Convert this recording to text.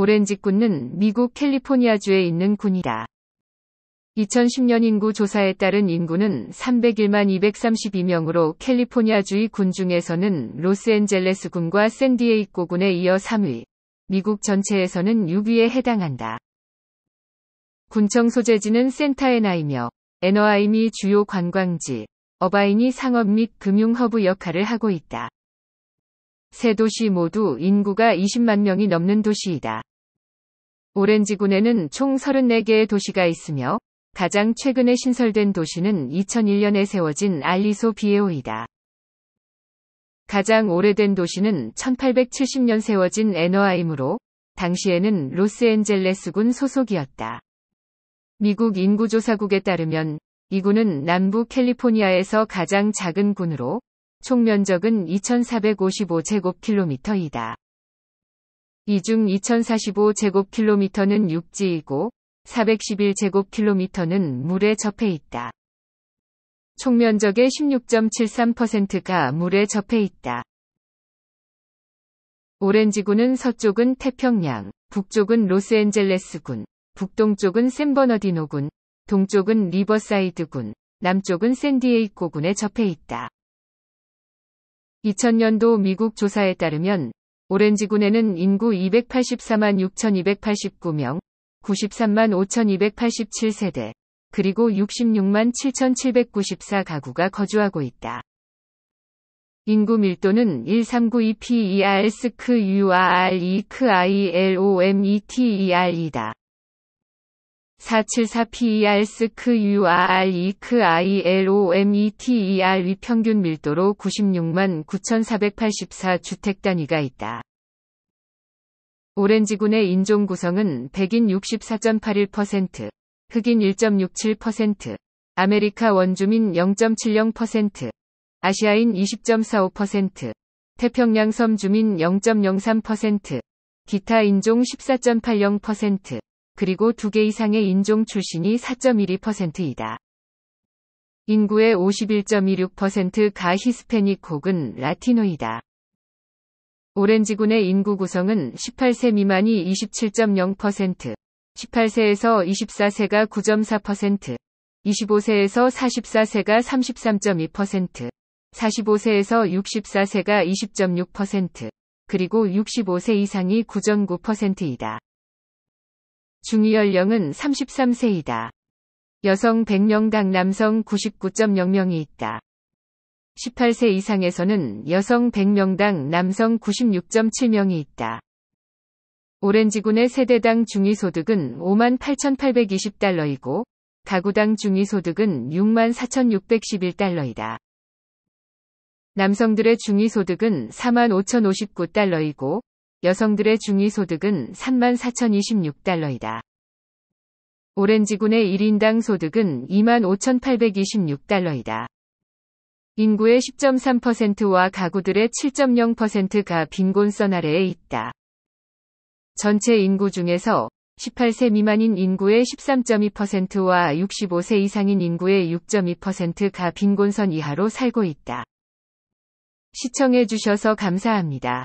오렌지군은 미국 캘리포니아주에 있는 군이다. 2010년 인구 조사에 따른 인구는 301만 232명으로 캘리포니아주의 군 중에서는 로스앤젤레스 군과 샌디에이코 군에 이어 3위, 미국 전체에서는 6위에 해당한다. 군청 소재지는 센타에나이며 에너아이미 주요 관광지, 어바인이 상업 및 금융 허브 역할을 하고 있다. 세 도시 모두 인구가 20만 명이 넘는 도시이다. 오렌지군에는 총 34개의 도시가 있으며 가장 최근에 신설된 도시는 2001년에 세워진 알리소 비에오이다. 가장 오래된 도시는 1870년 세워진 에너아임으로 당시에는 로스앤젤레스군 소속이었다. 미국 인구조사국에 따르면 이 군은 남부 캘리포니아에서 가장 작은 군으로 총면적은 2455제곱킬로미터이다. 이 중 2045제곱킬로미터는 육지이고 411제곱킬로미터는 물에 접해 있다. 총면적의 16.73%가 물에 접해 있다. 오렌지군은 서쪽은 태평양, 북쪽은 로스앤젤레스군, 북동쪽은 샌버너디노군, 동쪽은 리버사이드군, 남쪽은 샌디에이코군에 접해 있다. 2000년도 미국 조사에 따르면 오렌지군에는 인구 284만 6,289명, 93만 5,287세대, 그리고 66만 7,794가구가 거주하고 있다. 인구 밀도는 1392PERSKURREKILOMETER이다. 474PER s 크 UR 이 k e ILOMETER 위평균 밀도로 96만 9,484 주택 단위가 있다. 오렌지군의 인종 구성은 백인 64.81%, 흑인 1.67%, 아메리카 원주민 0.70%, 아시아인 20.45%, 태평양 섬 주민 0.03%, 기타 인종 14.80%, 그리고 두 개 이상의 인종 출신이 4.12%이다. 인구의 51.26%가 히스패닉 혹은 라티노이다. 오렌지군의 인구 구성은 18세 미만이 27.0%, 18세에서 24세가 9.4%, 25세에서 44세가 33.2%, 45세에서 64세가 20.6%, 그리고 65세 이상이 9.9%이다. 중위 연령은 33세이다. 여성 100명당 남성 99.0명이 있다. 18세 이상에서는 여성 100명당 남성 96.7명이 있다. 오렌지군의 세대당 중위소득은 58,820달러이고 가구당 중위소득은 64,611달러이다. 남성들의 중위소득은 45,059달러이고 여성들의 중위 소득은 34,026달러이다. 오렌지군의 1인당 소득은 25,826달러이다. 인구의 10.3%와 가구들의 7.0%가 빈곤선 아래에 있다. 전체 인구 중에서 18세 미만인 인구의 13.2%와 65세 이상인 인구의 6.2%가 빈곤선 이하로 살고 있다. 시청해주셔서 감사합니다.